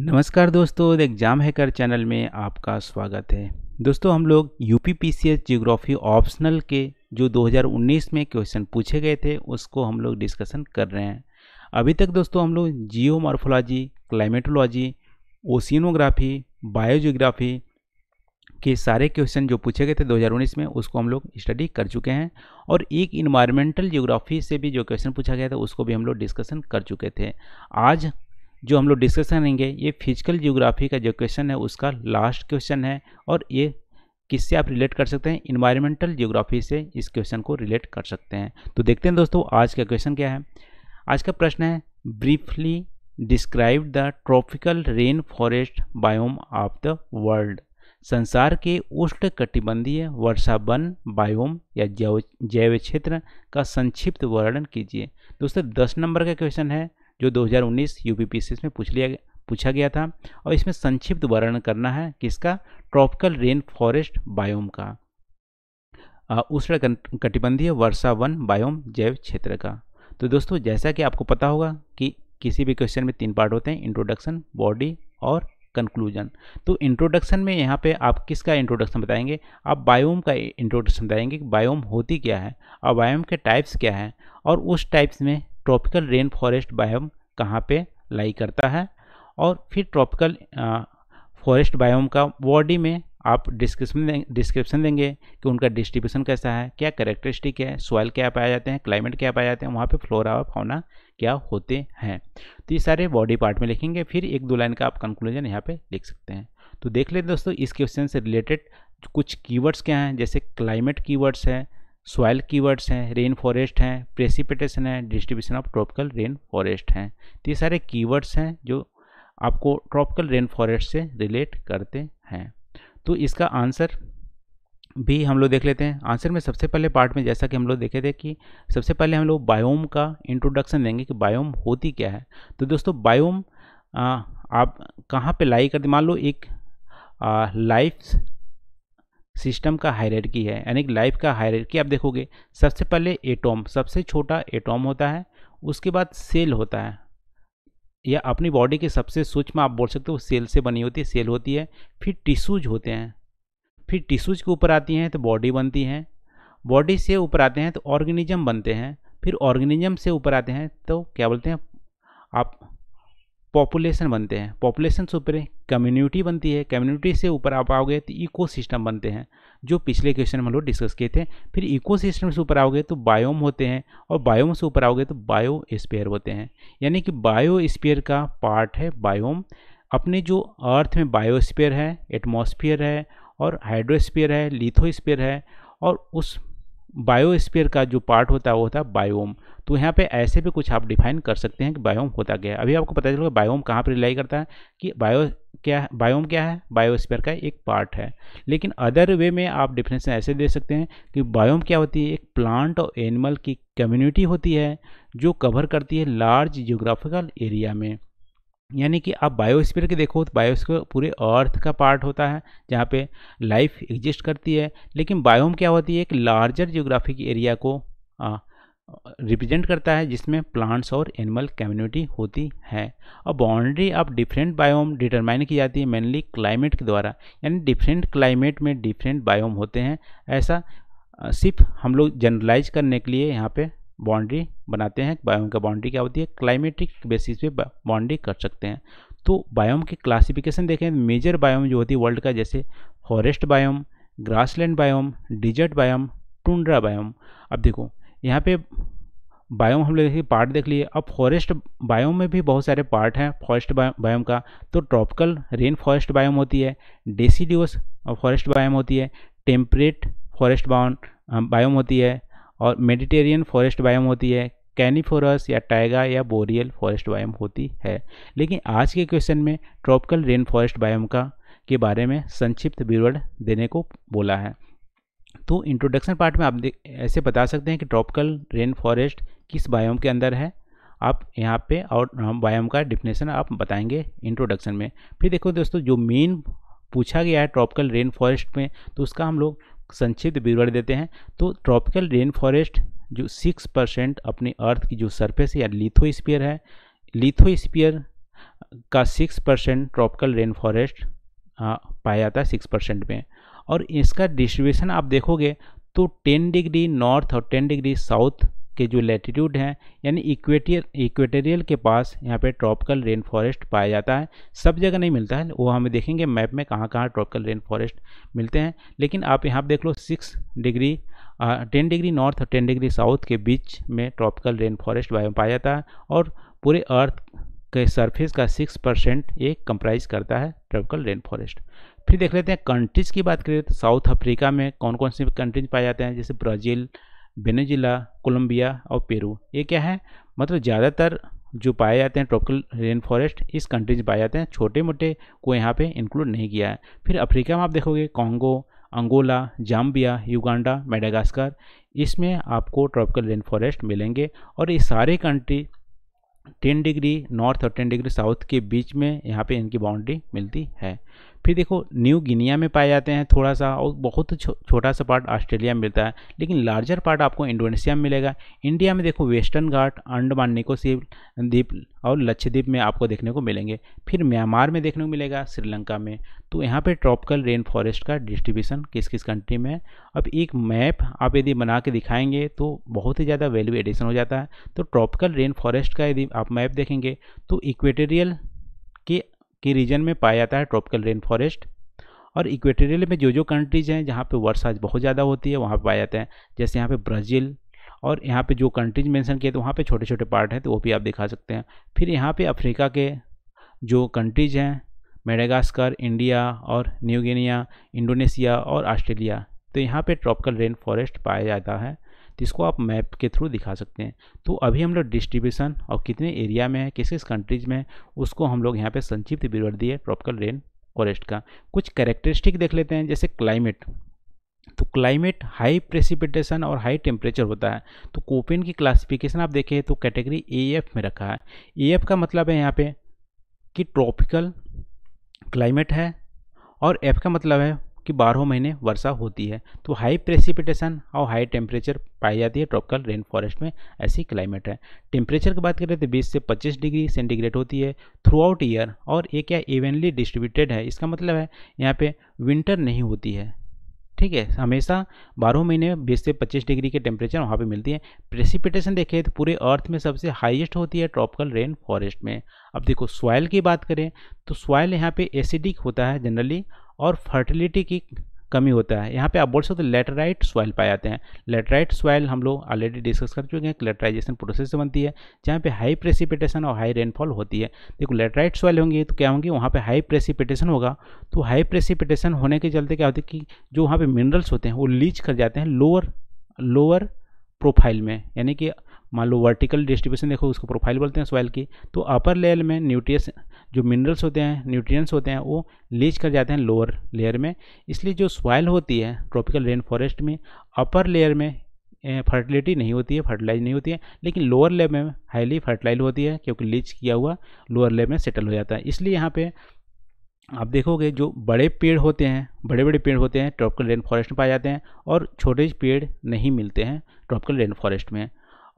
नमस्कार दोस्तों exam hacker channel में आपका स्वागत है दोस्तों हम लोग U P P C S geography optional के जो 2019 में क्वेश्चन पूछे गए थे उसको हम लोग डिस्कशन कर रहे हैं अभी तक दोस्तों हम लोग geomorphology climatology oceanography biogeography के सारे क्वेश्चन जो पूछे गए थे 2019 में उसको हम लोग स्टडी कर चुके हैं और एक इन्वायरमेंटल जियोग्राफी से भी जो क्वेश्चन पूछा गया था उसको भी हम लोग डिस्कशन कर चुके थे आज जो हम लोग डिस्कस करेंगे ये फिजिकल जियोग्राफी का जो क्वेश्चन है उसका लास्ट क्वेश्चन है और ये किससे आप रिलेट कर सकते हैं इन्वायरमेंटल जियोग्राफी से इस क्वेश्चन को रिलेट कर सकते हैं तो देखते हैं दोस्तों आज का क्वेश्चन क्या है आज का प्रश्न है briefly describe the tropical rain forest biome of the world संसार के उष्ण कटिबंधीय वर्षा वन बायोम या जैव जैव क्षेत्र का संक्षिप्त वर्णन कीजिए दोस्तों दस नंबर का क्वेश्चन है जो 2019 यूपीपीसीएस में पूछ लिया पूछा गया था और इसमें संक्षिप्त वर्णन करना है किसका ट्रॉपिकल रेन फॉरेस्ट बायोम का उष्ण कटिबंधीय वर्षा वन बायोम जैव क्षेत्र का तो दोस्तों जैसा कि आपको पता होगा कि किसी भी क्वेश्चन में तीन पार्ट होते हैं इंट्रोडक्शन बॉडी और कंक्लूजन तो इंट्रोडक्शन में यहाँ पे आप किसका इंट्रोडक्शन बताएंगे आप बायोम का इंट्रोडक्शन बताएंगे कि बायोम होती क्या है और बायोम के टाइप्स क्या हैं और उस टाइप्स में ट्रॉपिकल रेन फॉरेस्ट बायोम कहाँ पे लाई करता है और फिर ट्रॉपिकल फॉरेस्ट बायोम का बॉडी में आप डिस्क्रिप्शन डिस्क्रिप्शन देंगे कि उनका डिस्ट्रीब्यूशन कैसा है क्या करेक्टरिस्टिक है सॉइल क्या पाए जाते हैं क्लाइमेट क्या पाए जाते हैं वहाँ पे फ्लोरा और फाउना क्या होते हैं तो ये सारे बॉडी पार्ट में लिखेंगे फिर एक दो लाइन का आप कंक्लूजन यहाँ पे लिख सकते हैं तो देख लेते दोस्तों इस क्वेश्चन से रिलेटेड कुछ कीवर्ड्स क्या हैं जैसे क्लाइमेट कीवर्ड्स हैं सॉयल कीवर्ड्स हैं रेन फॉरेस्ट हैं प्रेसिपिटेशन है distribution of tropical rain forest हैं तो ये सारे कीवर्ड्स हैं जो आपको ट्रॉपिकल रेन फॉरेस्ट से रिलेट करते हैं तो इसका आंसर भी हम लोग देख लेते हैं आंसर में सबसे पहले पार्ट में जैसा कि हम लोग देखे थे कि सबसे पहले हम लोग बायोम का इंट्रोडक्शन देंगे कि बायोम होती क्या है तो दोस्तों बायोम आप कहाँ पे लाई करते मान लो एक लाइफ सिस्टम का हायरकी है यानी कि लाइफ का हायरकी आप देखोगे सबसे पहले एटोम सबसे छोटा एटोम होता है उसके बाद सेल होता है या अपनी बॉडी के सबसे सूक्ष्म आप बोल सकते हो सेल से बनी होती है सेल होती है फिर टिश्यूज होते हैं फिर टिश्यूज के ऊपर आती हैं तो बॉडी बनती हैं बॉडी से ऊपर आते हैं तो ऑर्गेनिज्म बनते हैं फिर ऑर्गेनिज्म से ऊपर आते हैं तो क्या बोलते हैं आप पॉपुलेशन बनते हैं पॉपुलेशन से ऊपर कम्युनिटी बनती है कम्युनिटी से ऊपर आप आओगे तो इको बनते हैं जो पिछले क्वेश्चन में हम लोग डिस्कस किए थे फिर सिस्टम से ऊपर आओगे तो बायोम होते हैं और बायोम से ऊपर आओगे तो बायो स्पेयर होते हैं यानी कि बायो स्पेयर का पार्ट है बायोम अपने जो अर्थ में बायोस्पेयर है एटमोसफियर है और हाइड्रोस्पेयर है लिथोस्पेयर है और उस बायोस्पियर का जो पार्ट होता है वो होता है बायोम तो यहाँ पे ऐसे भी कुछ आप डिफाइन कर सकते हैं कि बायोम होता क्या है अभी आपको पता चलेगा बायोम कहाँ पर रिलाई करता है कि बायो क्या है बायोम क्या है बायोस्पियर का एक पार्ट है लेकिन अदर वे में आप डिफिनेशन ऐसे दे सकते हैं कि बायोम क्या होती है एक प्लांट और एनिमल की कम्युनिटी होती है जो कवर करती है लार्ज जियोग्राफिकल एरिया में यानी कि आप बायोस्फीयर के देखो तो बायोस्फीयर पूरे अर्थ का पार्ट होता है जहाँ पे लाइफ एग्जिस्ट करती है लेकिन बायोम क्या होती है एक लार्जर जियोग्राफिक एरिया को रिप्रेजेंट करता है जिसमें प्लांट्स और एनिमल कम्युनिटी होती है और boundary of different biome determine की जाती है मेनली क्लाइमेट के द्वारा यानी डिफरेंट क्लाइमेट में डिफरेंट बायोम होते हैं ऐसा सिर्फ हम लोग जनरलाइज करने के लिए यहाँ पे बाउंड्री बनाते हैं बायोम का बाउंड्री क्या होती है क्लाइमेटिक बेसिस पे बाउंड्री कर सकते हैं तो बायोम की क्लासिफिकेशन देखें मेजर बायोम जो होती है वर्ल्ड का जैसे forest biome grassland biome desert biome tundra biome अब देखो यहाँ पे बायोम हम लोग देखिए पार्ट देख लिए अब फॉरेस्ट बायोम में भी बहुत सारे पार्ट हैं फॉरेस्ट बायोम का तो ट्रॉपिकल रेन फॉरेस्ट बायोम होती है डेसीडियोस फॉरेस्ट बायोम होती है टेम्परेट फॉरेस्ट बायोम होती है और मेडिटेरियन फॉरेस्ट बायोम होती है कैनिफोरस या टाइगा या बोरियल फॉरेस्ट बायोम होती है लेकिन आज के क्वेश्चन में ट्रॉपिकल रेन फॉरेस्ट बायोम का के बारे में संक्षिप्त विवरण देने को बोला है तो इंट्रोडक्शन पार्ट में आप ऐसे बता सकते हैं कि ट्रॉपिकल रेन फॉरेस्ट किस बायोम के अंदर है आप यहाँ पे और बायोम का डिफिनेशन आप बताएंगे इंट्रोडक्शन में फिर देखो दोस्तों जो मेन पूछा गया है ट्रॉपिकल रेन फॉरेस्ट में तो उसका हम लोग संक्षिप्त विवरण देते हैं तो ट्रॉपिकल रेन फॉरेस्ट जो सिक्स परसेंट अपनी अर्थ की जो सरफेस या लिथोस्पियर है लिथोस्पियर का six percent tropical rain forest पाया जाता है सिक्स परसेंट में और इसका डिस्ट्रीब्यूशन आप देखोगे तो टेन डिग्री नॉर्थ और टेन डिग्री साउथ के जो लेटीट्यूड हैं यानी इक्वेटियर इक्वेटेरियल के पास यहाँ पे ट्रॉपिकल रेन फॉरेस्ट पाया जाता है सब जगह नहीं मिलता है वो हमें देखेंगे मैप में कहाँ कहाँ ट्रॉपिकल रेन फॉरेस्ट मिलते हैं लेकिन आप यहाँ पर देख लो six degree ten degree north और टेन डिग्री साउथ के बीच में ट्रॉपिकल रेन फॉरेस्ट वायु पाया जाता है और पूरे अर्थ के सरफेस का सिक्स परसेंट ये कंप्राइज करता है ट्रॉपिकल रेन फॉरेस्ट फिर देख लेते हैं कंट्रीज़ की बात करें तो साउथ अफ्रीका में कौन कौन से कंट्रीज पाए जाते हैं जैसे ब्राज़ील वेनेजिला कोलंबिया और पेरू ये क्या है मतलब ज़्यादातर जो पाए जाते हैं ट्रॉपिकल रेन फॉरेस्ट इस कंट्रीज पाए जाते हैं छोटे मोटे को यहाँ पे इंक्लूड नहीं किया है फिर अफ्रीका में आप देखोगे Congo Angola Zambia Uganda Madagascar इसमें आपको ट्रॉपिकल रेन फॉरेस्ट मिलेंगे और ये सारे कंट्री टेन डिग्री नॉर्थ और टेन डिग्री साउथ के बीच में यहाँ पे इनकी बाउंड्री मिलती है फिर देखो न्यू गिनिया में पाए जाते हैं थोड़ा सा और बहुत छो, छोटा सा पार्ट ऑस्ट्रेलिया में मिलता है लेकिन लार्जर पार्ट आपको इंडोनेशिया में मिलेगा इंडिया में देखो वेस्टर्न घाट अंडमान निकोसीप द्वीप और लक्षद्वीप में आपको देखने को मिलेंगे फिर म्यांमार में देखने को मिलेगा श्रीलंका में तो यहाँ पर ट्रॉपिकल रेन फॉरेस्ट का डिस्ट्रीब्यूशन किस किस कंट्री में है अब एक मैप आप यदि बना के दिखाएंगे तो बहुत ही ज़्यादा वैल्यू एडिशन हो जाता है तो ट्रॉपिकल रेन फॉरेस्ट का यदि आप मैप देखेंगे तो इक्वेटेरियल के रीजन में पाया जाता है ट्रॉपिकल रेन फॉरेस्ट और इक्वेटोरियल में जो जो कंट्रीज़ हैं जहाँ पे वर्षा बहुत ज़्यादा होती है वहाँ पे पाया जाता है जैसे यहाँ पे ब्राज़ील और यहाँ पे जो कंट्रीज मेंशन किए तो वहाँ पे छोटे छोटे पार्ट हैं तो वो भी आप दिखा सकते हैं फिर यहाँ पे अफ्रीका के जो कंट्रीज हैं मेडागास्कर इंडिया और न्यूगिनिया इंडोनेशिया और ऑस्ट्रेलिया तो यहाँ पर ट्रॉपिकल रेन फॉरेस्ट पाया जाता है तो इसको आप मैप के थ्रू दिखा सकते हैं तो अभी हम लोग डिस्ट्रीब्यूशन और कितने एरिया में है किस किस कंट्रीज में है उसको हम लोग यहाँ पर संक्षिप्त विवरण दिए ट्रॉपिकल रेन फॉरेस्ट का कुछ कैरेक्टरिस्टिक देख लेते हैं जैसे क्लाइमेट तो क्लाइमेट हाई प्रेसिपिटेशन और हाई टेम्परेचर होता है तो कोपेन की क्लासिफिकेशन आप देखें तो कैटेगरी ए एफ में रखा है ए एफ का मतलब है यहाँ पे कि ट्रॉपिकल क्लाइमेट है और एफ का मतलब है कि बारह महीने वर्षा होती है तो हाई प्रेसिपिटेशन और हाई टेम्परेचर पाई जाती है ट्रॉपिकल रेन फॉरेस्ट में ऐसी क्लाइमेट है टेम्परेचर की बात करें तो बीस से पच्चीस डिग्री सेंटीग्रेड होती है थ्रू आउट ईयर और ये क्या इवनली डिस्ट्रीब्यूटेड है इसका मतलब है यहाँ पर विंटर नहीं होती है ठीक है हमेशा बारह महीने में बीस से पच्चीस डिग्री के टेम्परेचर वहाँ पे मिलती है प्रेसिपिटेशन देखें तो पूरे अर्थ में सबसे हाईएस्ट होती है ट्रॉपिकल रेन फॉरेस्ट में अब देखो सॉयल की बात करें तो सॉयल यहाँ पे एसिडिक होता है जनरली और फर्टिलिटी की कमी होता है यहाँ पे आप बोल सकते हो लेटराइट सॉइल पाए जाते हैं लेटराइट सॉइल हम लोग ऑलरेडी डिस्कस कर चुके हैं लेटराइजेशन प्रोसेस से बनती है जहाँ पे हाई प्रेसिपिटेशन और हाई रेनफॉल होती है देखो लेटराइट सॉइल होंगी तो क्या होंगी वहाँ पे हाई प्रेसिपिटेशन होगा तो हाई प्रेसिपिटेशन होने के चलते क्या होता है कि जो वहाँ पर मिनरल्स होते हैं वो लीच कर जाते हैं लोअर लोअर प्रोफाइल में यानी कि मान लो वर्टिकल डिस्ट्रीब्यूशन देखो उसको प्रोफाइल बोलते हैं सॉइल की तो अपर लेयर में न्यूट्रियस जो मिनरल्स होते हैं न्यूट्रिएंट्स होते हैं वो लीच कर जाते हैं लोअर लेयर में इसलिए जो सॉइल होती है ट्रॉपिकल रेन फॉरेस्ट में अपर लेयर में फर्टिलिटी नहीं होती है फर्टिलाइज नहीं होती है लेकिन लोअर लेयर में हाईली फर्टिलाइज होती है क्योंकि लीच किया हुआ लोअर लेयर में सेटल हो जाता है इसलिए यहाँ पर आप देखोगे जो बड़े पेड़ होते हैं बड़े बड़े पेड़ होते हैं ट्रॉपिकल रेन फॉरेस्ट में पाए जाते हैं और छोटे पेड़ नहीं मिलते हैं ट्रॉपिकल रेन फॉरेस्ट में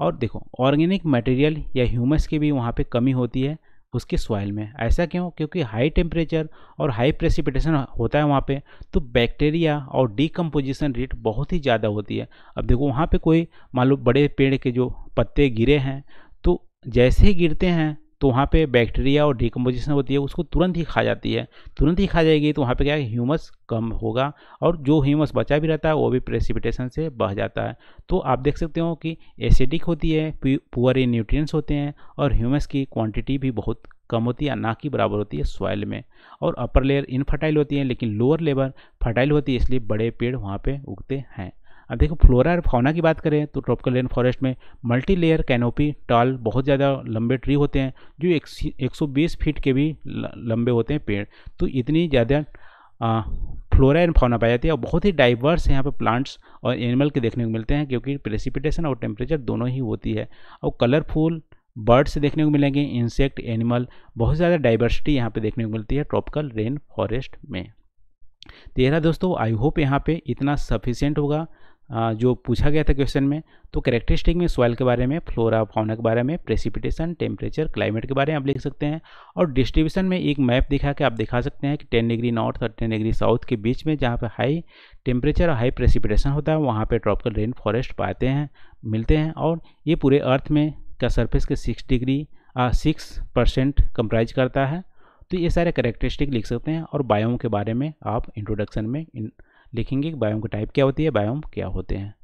और देखो ऑर्गेनिक मटेरियल या ह्यूमस की भी वहाँ पे कमी होती है उसके सॉइल में ऐसा क्यों क्योंकि हाई टेम्परेचर और हाई प्रेसिपिटेशन होता है वहाँ पे तो बैक्टीरिया और डिकम्पोजिशन रेट बहुत ही ज़्यादा होती है अब देखो वहाँ पे कोई मान लो बड़े पेड़ के जो पत्ते गिरे हैं तो जैसे ही गिरते हैं तो वहाँ पे बैक्टीरिया और डिकम्पोजिशन होती है उसको तुरंत ही खा जाती है तुरंत ही खा जाएगी तो वहाँ पे क्या है ह्यूमस कम होगा और जो ह्यूमस बचा भी रहता है वो भी प्रेसिपिटेशन से बह जाता है तो आप देख सकते हो कि एसिडिक होती है पुअर इन न्यूट्रिएंट्स होते हैं और ह्यूमस की क्वांटिटी भी बहुत कम होती है या ना कि बराबर होती है सॉइल में और अपर लेयर इनफर्टाइल होती है लेकिन लोअर लेवल फर्टाइल होती है इसलिए बड़े पेड़ वहाँ पर उगते हैं अब देखो फ्लोरा और फाउना की बात करें तो ट्रॉपिकल रेन फॉरेस्ट में मल्टी लेयर कैनोपी टॉल बहुत ज़्यादा लंबे ट्री होते हैं जो एक, एक सौ बीस फीट के भी लंबे होते हैं पेड़ तो इतनी ज़्यादा फ्लोरा एंड फाउना पाई जाती है और बहुत ही डाइवर्स यहाँ पर प्लांट्स और एनिमल के देखने को मिलते हैं क्योंकि प्रेसिपिटेशन और टेम्परेचर दोनों ही होती है और कलरफुल बर्ड्स देखने को मिलेंगे इंसेक्ट एनिमल बहुत ज़्यादा डाइवर्सिटी यहाँ पे देखने को मिलती है ट्रॉपिकल रेन फॉरेस्ट में तेरा तो दोस्तों आई होप यहाँ पे इतना सफिशियंट होगा जो पूछा गया था क्वेश्चन में तो करेक्टरिस्टिक में सॉइल के बारे में फ्लोरा फाउना के बारे में प्रेसिपिटेशन टेम्परेचर क्लाइमेट के बारे में आप लिख सकते हैं और डिस्ट्रीब्यूशन में एक मैप दिखा के आप दिखा सकते हैं कि टेन डिग्री नॉर्थ और टेन डिग्री साउथ के बीच में जहाँ पर हाई टेम्परेचर और हाई प्रेसिपिटेशन होता है वहाँ पर ट्रॉपिकल रेन फॉरेस्ट पाते हैं मिलते हैं और ये पूरे अर्थ में का सर्फेस के six degree six percent comprise करता है तो ये सारे करेक्टरिस्टिक लिख सकते हैं और बायोम के बारे में आप इंट्रोडक्शन में इन, लिखेंगे कि बायोम का टाइप क्या होती है बायोम क्या होते हैं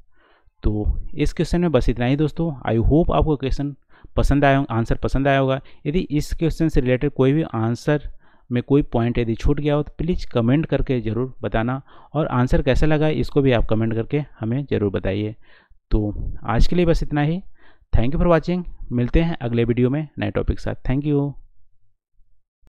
तो इस क्वेश्चन में बस इतना ही दोस्तों आई होप आपको क्वेश्चन पसंद आया आंसर पसंद आया होगा यदि इस क्वेश्चन से रिलेटेड कोई भी आंसर में कोई पॉइंट यदि छूट गया हो तो प्लीज़ कमेंट करके ज़रूर बताना और आंसर कैसा लगा इसको भी आप कमेंट करके हमें ज़रूर बताइए तो आज के लिए बस इतना ही थैंक यू फॉर वॉचिंग मिलते हैं अगले वीडियो में नए टॉपिक साथ थैंक यू